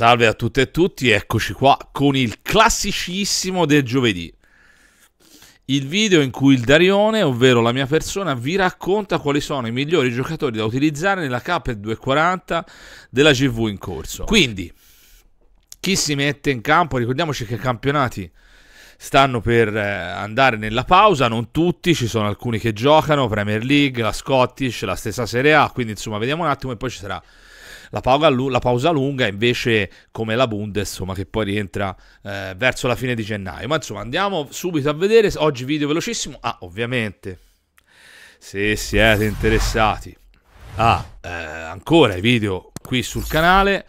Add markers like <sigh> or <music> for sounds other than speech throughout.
Salve a tutte e tutti, eccoci qua con il classicissimo del giovedì. Il video in cui il Darione, ovvero la mia persona, vi racconta quali sono i migliori giocatori da utilizzare nella K240 della GV in corso. Quindi, chi si mette in campo, ricordiamoci che i campionati stanno per eh, andare nella pausa, non tutti, ci sono alcuni che giocano, Premier League, la Scottish, la stessa Serie A, quindi insomma vediamo un attimo e poi ci sarà la, pausa, la pausa lunga invece come la Bundes, insomma, che poi rientra eh, verso la fine di gennaio. Ma insomma, andiamo subito a vedere, oggi video velocissimo. Ah, ovviamente, se eh, siete interessati a ah, eh, ancora i video qui sul canale,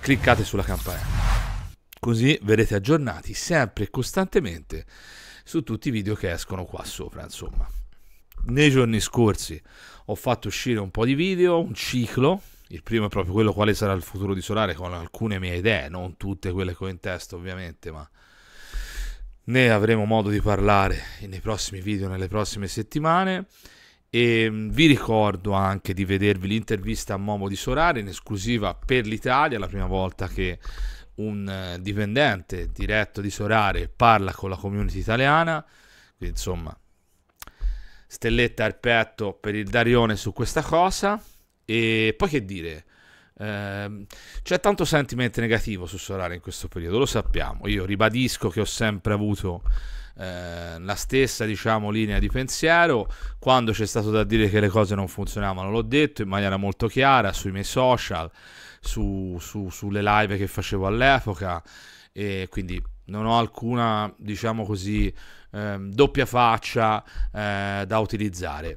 cliccate sulla campanella. Così verrete aggiornati sempre e costantemente su tutti i video che escono qua sopra, insomma. Nei giorni scorsi ho fatto uscire un po' di video, un ciclo il primo è proprio quello quale sarà il futuro di Solare con alcune mie idee, non tutte quelle che ho in testa ovviamente, ma ne avremo modo di parlare nei prossimi video, nelle prossime settimane. E mm, vi ricordo anche di vedervi l'intervista a Momo di Solare in esclusiva per l'Italia, la prima volta che un eh, dipendente diretto di Sorare parla con la community italiana, quindi insomma, stelletta al petto per il Darione su questa cosa. E poi che dire, ehm, c'è tanto sentimento negativo su Solare in questo periodo, lo sappiamo. Io ribadisco che ho sempre avuto eh, la stessa diciamo, linea di pensiero. Quando c'è stato da dire che le cose non funzionavano, l'ho detto in maniera molto chiara sui miei social, su, su, sulle live che facevo all'epoca. E quindi non ho alcuna, diciamo così, eh, doppia faccia eh, da utilizzare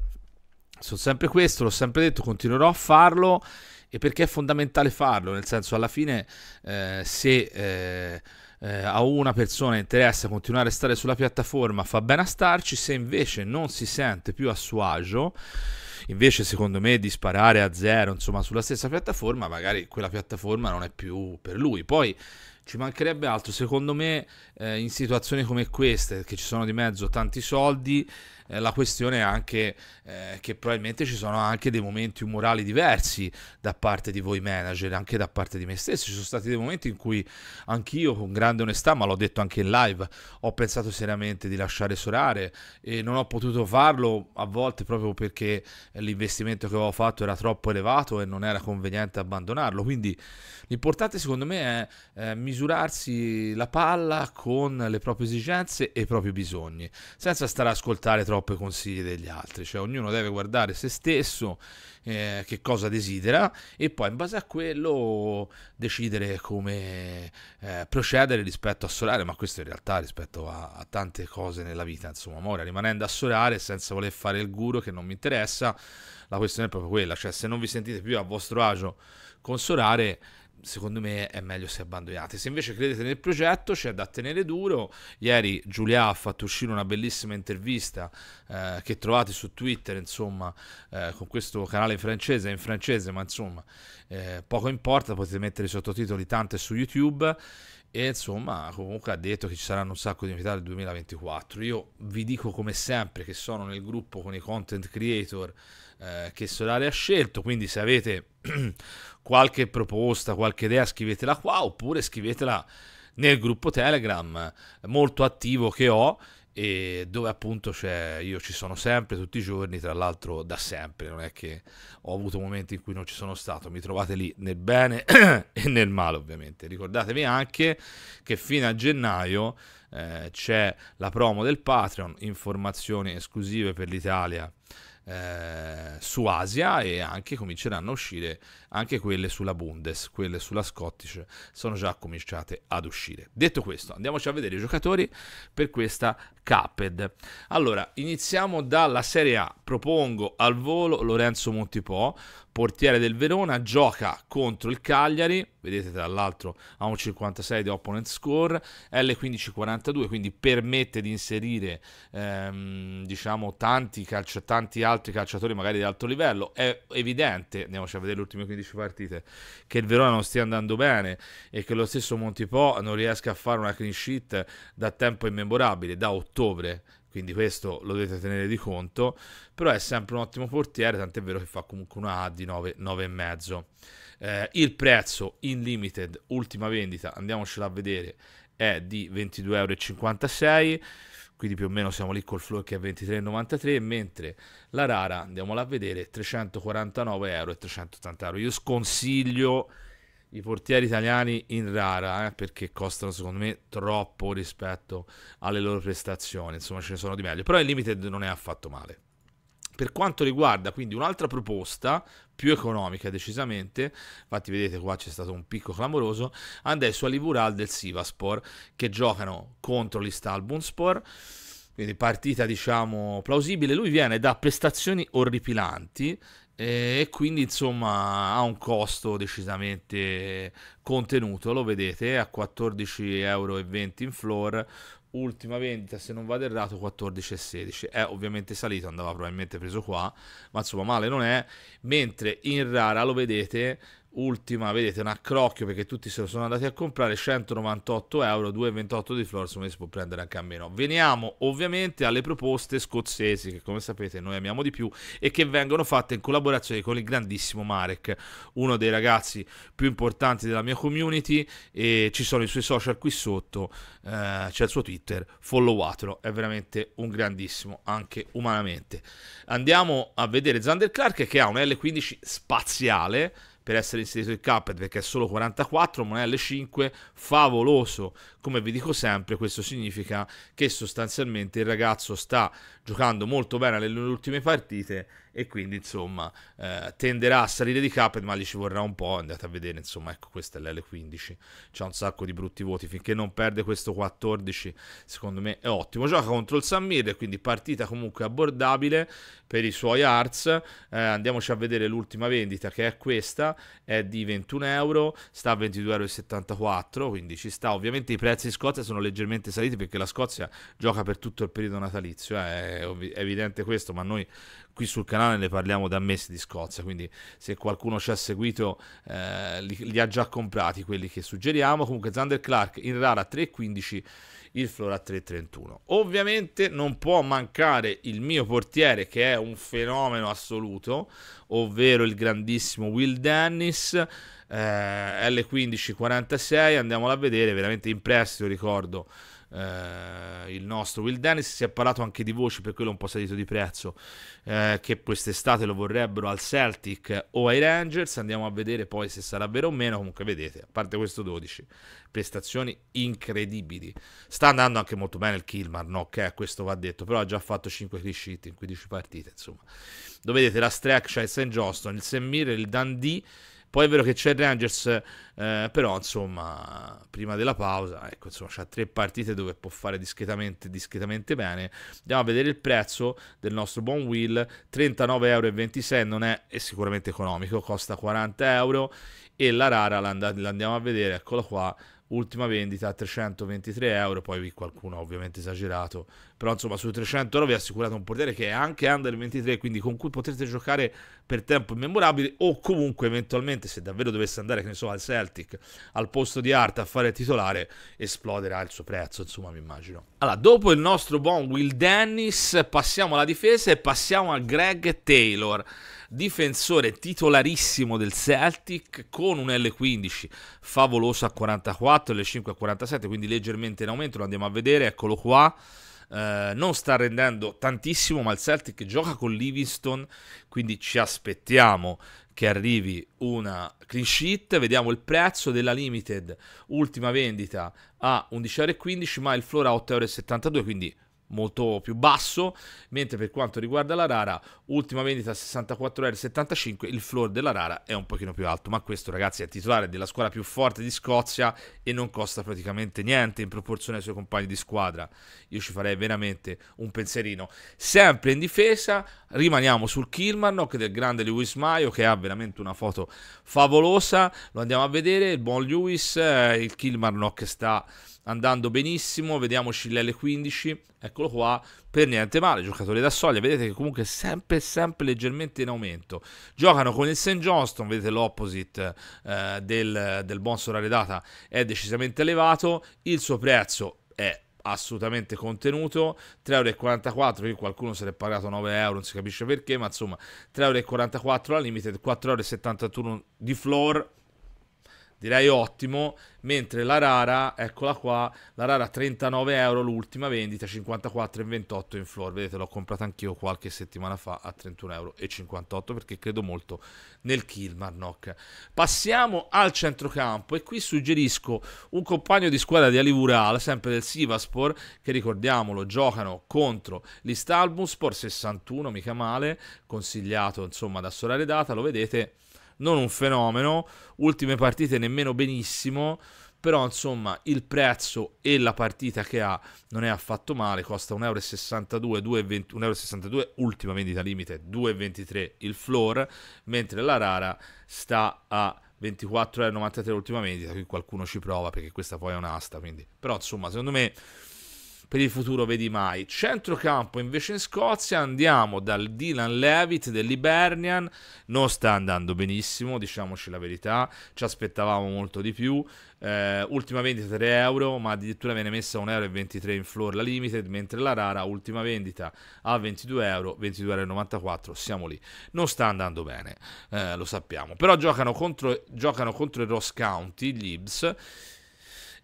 sono sempre questo, l'ho sempre detto, continuerò a farlo e perché è fondamentale farlo, nel senso alla fine eh, se eh, eh, a una persona interessa continuare a stare sulla piattaforma fa bene a starci, se invece non si sente più a suo agio, invece secondo me di sparare a zero insomma sulla stessa piattaforma, magari quella piattaforma non è più per lui. Poi ci mancherebbe altro, secondo me eh, in situazioni come queste, che ci sono di mezzo tanti soldi, eh, la questione è anche eh, che probabilmente ci sono anche dei momenti umorali diversi da parte di voi manager, anche da parte di me stesso. Ci sono stati dei momenti in cui anch'io, con grande onestà, ma l'ho detto anche in live, ho pensato seriamente di lasciare Sorare e non ho potuto farlo a volte proprio perché l'investimento che avevo fatto era troppo elevato e non era conveniente abbandonarlo. Quindi l'importante secondo me è eh, misurare misurarsi la palla con le proprie esigenze e i propri bisogni, senza stare ad ascoltare troppi consigli degli altri, cioè ognuno deve guardare se stesso, eh, che cosa desidera e poi in base a quello decidere come eh, procedere rispetto a Solare, ma questo in realtà rispetto a, a tante cose nella vita, insomma, ora rimanendo a Solare senza voler fare il guru che non mi interessa, la questione è proprio quella, cioè se non vi sentite più a vostro agio con Solare secondo me è meglio se abbandonate. Se invece credete nel progetto c'è da tenere duro. Ieri Giulia ha fatto uscire una bellissima intervista eh, che trovate su Twitter, insomma, eh, con questo canale francese, in francese, ma insomma, eh, poco importa, potete mettere i sottotitoli tante su YouTube. E insomma, comunque ha detto che ci saranno un sacco di novità nel 2024. Io vi dico come sempre che sono nel gruppo con i content creator eh, che Solari ha scelto, quindi se avete <clears throat> qualche proposta, qualche idea scrivetela qua oppure scrivetela nel gruppo Telegram eh, molto attivo che ho e dove appunto c'è, io ci sono sempre tutti i giorni, tra l'altro da sempre, non è che ho avuto momenti in cui non ci sono stato, mi trovate lì nel bene <clears throat> e nel male ovviamente. Ricordatevi anche che fino a gennaio eh, c'è la promo del Patreon, informazioni esclusive per l'Italia eh, su Asia e anche cominceranno a uscire anche quelle sulla Bundes, quelle sulla Scottish sono già cominciate ad uscire. Detto questo, andiamoci a vedere i giocatori per questa Caped. Allora, iniziamo dalla Serie A. Propongo al volo Lorenzo Montipò, portiere del Verona, gioca contro il Cagliari, vedete tra l'altro ha un 56 di opponent score, L15-42, quindi permette di inserire ehm, diciamo tanti, calcio, tanti altri calciatori magari di alto livello, è evidente, andiamoci a vedere le ultime 15 partite, che il Verona non stia andando bene e che lo stesso Montipò non riesca a fare una clean sheet da tempo immemorabile, da ottobre quindi questo lo dovete tenere di conto, però è sempre un ottimo portiere, tant'è vero che fa comunque una A di 9,5. Eh, il prezzo in limited, ultima vendita, andiamocela a vedere, è di 22,56 euro, quindi più o meno siamo lì col floor che è 23,93, mentre la rara, andiamola a vedere, 349 euro e 380 euro. Io sconsiglio i portieri italiani in rara eh, perché costano secondo me troppo rispetto alle loro prestazioni insomma ce ne sono di meglio però il limited non è affatto male per quanto riguarda quindi un'altra proposta più economica decisamente, infatti vedete qua c'è stato un picco clamoroso, andai su Alivural del Sivaspor che giocano contro l'Istalbunspor, quindi partita diciamo plausibile, lui viene da prestazioni orripilanti eh, e quindi insomma ha un costo decisamente contenuto lo vedete a 14,20 euro in floor ultima vendita se non vado errato 14,16 è ovviamente salito andava probabilmente preso qua ma insomma male non è mentre in rara lo vedete ultima, vedete, un accrocchio perché tutti se lo sono andati a comprare, 198 euro, 2,28 di floor, secondo si può prendere anche a meno. Veniamo ovviamente alle proposte scozzesi, che come sapete noi amiamo di più, e che vengono fatte in collaborazione con il grandissimo Marek, uno dei ragazzi più importanti della mia community, e ci sono i suoi social qui sotto, eh, c'è il suo Twitter, followatelo, è veramente un grandissimo, anche umanamente. Andiamo a vedere Zander Clark che ha un L15 spaziale, per essere inserito il Cuphead perché è solo 44, ma è L5, favoloso. Come vi dico sempre, questo significa che sostanzialmente il ragazzo sta giocando molto bene nelle ultime partite e quindi insomma eh, tenderà a salire di Cuphead ma gli ci vorrà un po', andate a vedere insomma ecco questa è l'L15, c'ha un sacco di brutti voti, finché non perde questo 14 secondo me è ottimo, gioca contro il San quindi partita comunque abbordabile per i suoi arts, eh, andiamoci a vedere l'ultima vendita che è questa, è di 21 euro, sta a 22,74 euro quindi ci sta, ovviamente i prezzi in Scozia sono leggermente saliti perché la Scozia gioca per tutto il periodo natalizio, eh, è evidente questo ma noi qui sul canale ne parliamo da mesi di Scozia, quindi se qualcuno ci ha seguito eh, li, li, ha già comprati quelli che suggeriamo. Comunque Zander Clark in rara 3.15, il Flora 3.31. Ovviamente non può mancare il mio portiere che è un fenomeno assoluto, ovvero il grandissimo Will Dennis. Eh, L1546 andiamola a vedere veramente in prestito ricordo eh, il nostro Will Dennis, si è parlato anche di voci, per quello un po' salito di prezzo, eh, che quest'estate lo vorrebbero al Celtic o ai Rangers, andiamo a vedere poi se sarà vero o meno, comunque vedete, a parte questo 12, prestazioni incredibili. Sta andando anche molto bene il Kilmar, no? Che questo va detto, però ha già fatto 5 clean in 15 partite, insomma. Dove vedete la Streck, c'è il St. Johnston, il Mir il Dundee poi è vero che c'è il Rangers, eh, però insomma, prima della pausa, ecco, insomma, c'ha tre partite dove può fare discretamente, discretamente bene. Andiamo a vedere il prezzo del nostro buon Will, 39,26 euro, non è, è sicuramente economico, costa 40 euro e la rara l'andiamo a vedere, eccola qua, ultima vendita a 323 euro, poi qualcuno ovviamente esagerato, però insomma su 300 euro vi assicurato un portiere che è anche under 23, quindi con cui potrete giocare per tempo immemorabile o comunque eventualmente se davvero dovesse andare, che ne so, al Celtic, al posto di Art a fare titolare, esploderà il suo prezzo, insomma mi immagino. Allora, dopo il nostro buon Will Dennis, passiamo alla difesa e passiamo a Greg Taylor difensore titolarissimo del Celtic con un L15 favoloso a 44, L5 a 47, quindi leggermente in aumento, lo andiamo a vedere, eccolo qua. Uh, non sta rendendo tantissimo, ma il Celtic gioca con Livingston, quindi ci aspettiamo che arrivi una clean sheet. Vediamo il prezzo della Limited, ultima vendita a 11,15€, ma il floor a 8,72€, quindi molto più basso, mentre per quanto riguarda la rara, ultima vendita 64 r 64,75€, il floor della rara è un pochino più alto, ma questo ragazzi è titolare della squadra più forte di Scozia e non costa praticamente niente in proporzione ai suoi compagni di squadra. Io ci farei veramente un pensierino. Sempre in difesa, rimaniamo sul Kilmarnock del grande Lewis Maio che ha veramente una foto favolosa, lo andiamo a vedere, il buon Lewis, eh, il Kilmarnock sta andando benissimo, vediamoci l'L15, eccolo qua, per niente male, giocatore da soglia, vedete che comunque sempre sempre leggermente in aumento, giocano con il St. Johnston, vedete l'opposite eh, del, del buon Soraredata è decisamente elevato, il suo prezzo è assolutamente contenuto 3,44 euro qualcuno se l'è pagato 9 euro non si capisce perché ma insomma 3,44 euro la limited 4,71 euro di floor direi ottimo, mentre la rara, eccola qua, la rara 39 euro, l'ultima vendita 54,28 in floor, vedete l'ho comprata anch'io qualche settimana fa a 31,58 euro perché credo molto nel Kilmarnock. Passiamo al centrocampo e qui suggerisco un compagno di squadra di Alivural, sempre del Sivaspor, che ricordiamolo giocano contro l'Istalbunspor 61, mica male, consigliato insomma da Solare Data, lo vedete non un fenomeno, ultime partite nemmeno benissimo, però insomma il prezzo e la partita che ha non è affatto male, costa 1,62 euro, 1,62 ultima vendita limite, 2,23 il floor, mentre la rara sta a 24,93 euro ultima vendita, qui qualcuno ci prova perché questa poi è un'asta, quindi però insomma secondo me per il futuro vedi mai. Centrocampo invece in Scozia andiamo dal Dylan Levitt dell'Ibernian, non sta andando benissimo, diciamoci la verità, ci aspettavamo molto di più. Eh, ultima vendita 3 euro, ma addirittura viene messa 1,23 euro in floor la limited, mentre la rara ultima vendita a 22 euro, 22,94 euro, siamo lì. Non sta andando bene, eh, lo sappiamo. Però giocano contro, giocano contro il Ross County, gli Ibs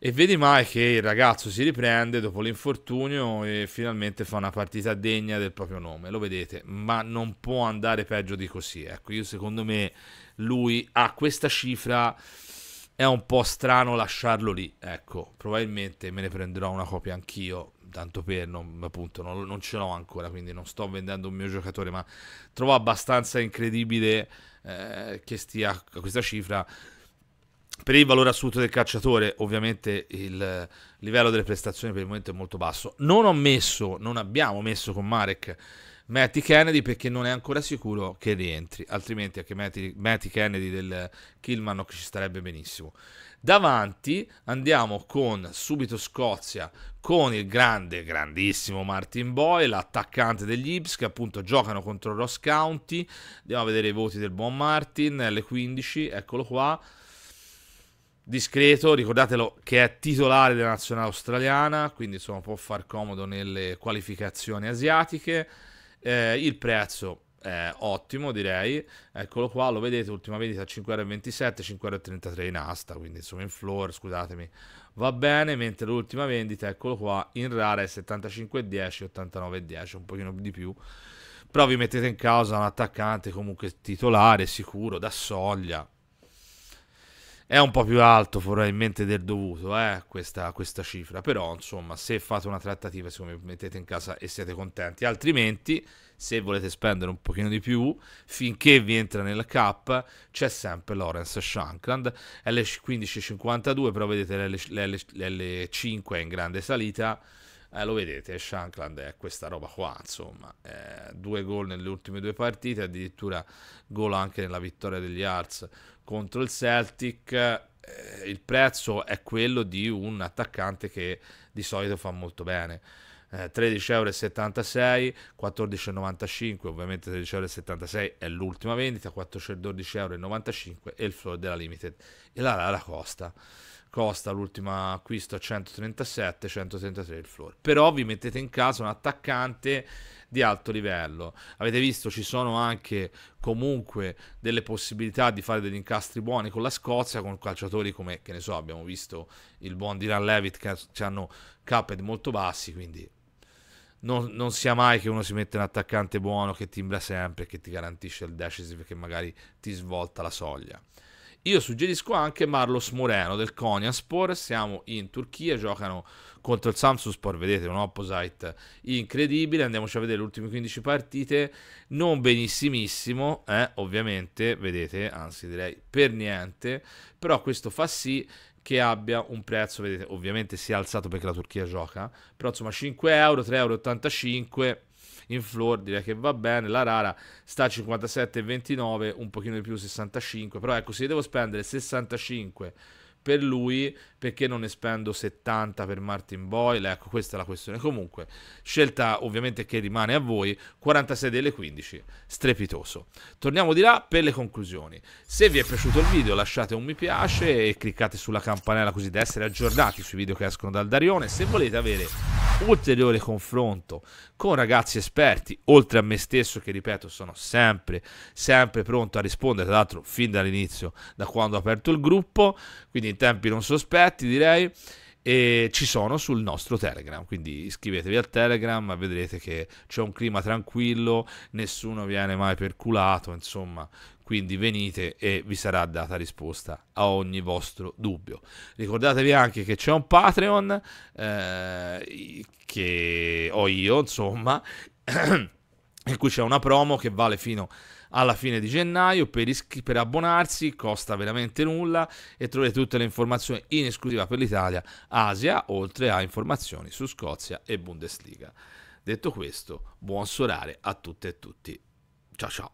e vedi mai che il ragazzo si riprende dopo l'infortunio e finalmente fa una partita degna del proprio nome, lo vedete, ma non può andare peggio di così. Ecco, io secondo me lui a questa cifra è un po' strano lasciarlo lì, ecco, probabilmente me ne prenderò una copia anch'io, tanto per, non, appunto, non, non ce l'ho ancora, quindi non sto vendendo un mio giocatore, ma trovo abbastanza incredibile eh, che stia a questa cifra per il valore assoluto del calciatore, ovviamente il livello delle prestazioni per il momento è molto basso. Non ho messo, non abbiamo messo con Marek Matty Kennedy perché non è ancora sicuro che rientri, altrimenti anche Matty, Matty Kennedy del Killman ci starebbe benissimo. Davanti andiamo con subito Scozia, con il grande, grandissimo Martin Boy, l'attaccante degli Ibs che appunto giocano contro Ross County. Andiamo a vedere i voti del buon Martin, L15, eccolo qua discreto, ricordatelo che è titolare della nazionale australiana, quindi insomma può far comodo nelle qualificazioni asiatiche. Eh, il prezzo è ottimo, direi. Eccolo qua, lo vedete, ultima vendita 5,27€, 5,33€ in asta, quindi insomma in floor, scusatemi, va bene, mentre l'ultima vendita, eccolo qua, in rara è 75,10, 89,10, un pochino di più. Però vi mettete in causa un attaccante comunque titolare, sicuro, da soglia, è un po' più alto probabilmente del dovuto, eh, questa, questa, cifra, però insomma se fate una trattativa secondo mettete in casa e siete contenti, altrimenti se volete spendere un pochino di più, finché vi entra nel cap c'è sempre Lawrence Shankland, L1552 però vedete l'L, l'L5 è in grande salita, eh, lo vedete, Shankland è questa roba qua, insomma, eh, due gol nelle ultime due partite, addirittura gol anche nella vittoria degli Arts contro il Celtic. Eh, il prezzo è quello di un attaccante che di solito fa molto bene. 13,76 13,76€, 14,95€, ovviamente 13,76 euro è l'ultima vendita, euro e il floor della limited e la Lara costa costa l'ultimo acquisto a 137, 133 il floor. Però vi mettete in casa un attaccante di alto livello. Avete visto ci sono anche comunque delle possibilità di fare degli incastri buoni con la Scozia, con calciatori come, che ne so, abbiamo visto il buon Dylan Levitt che hanno caped molto bassi, quindi non, non, sia mai che uno si mette un attaccante buono che timbra sempre, e che ti garantisce il decisive che magari ti svolta la soglia. Io suggerisco anche Marlos Moreno del Konyaspor, siamo in Turchia, giocano contro il Samsunspor, vedete un opposite incredibile, andiamoci a vedere le ultime 15 partite, non benissimissimo, eh, ovviamente, vedete, anzi direi per niente, però questo fa sì che abbia un prezzo, vedete, ovviamente si è alzato perché la Turchia gioca, però insomma 5 euro, 3,85 euro, in floor direi che va bene, la rara sta a 57,29, un pochino di più 65, però ecco se devo spendere 65 per lui perché non ne spendo 70 per Martin Boyle ecco questa è la questione comunque scelta ovviamente che rimane a voi 46 delle 15 strepitoso torniamo di là per le conclusioni se vi è piaciuto il video lasciate un mi piace e cliccate sulla campanella così da essere aggiornati sui video che escono dal Darione se volete avere ulteriore confronto con ragazzi esperti, oltre a me stesso che ripeto sono sempre, sempre pronto a rispondere, tra l'altro fin dall'inizio, da quando ho aperto il gruppo, quindi in tempi non sospetti direi e ci sono sul nostro Telegram, quindi iscrivetevi al Telegram, vedrete che c'è un clima tranquillo, nessuno viene mai perculato, insomma, quindi venite e vi sarà data risposta a ogni vostro dubbio. Ricordatevi anche che c'è un Patreon eh, che ho io, insomma, <clears throat> in cui c'è una promo che vale fino a alla fine di gennaio per, iscri- per abbonarsi, costa veramente nulla e troverete tutte le informazioni in esclusiva per l'Italia, Asia, oltre a informazioni su Scozia e Bundesliga. Detto questo, buon sorare a tutte e tutti. Ciao ciao.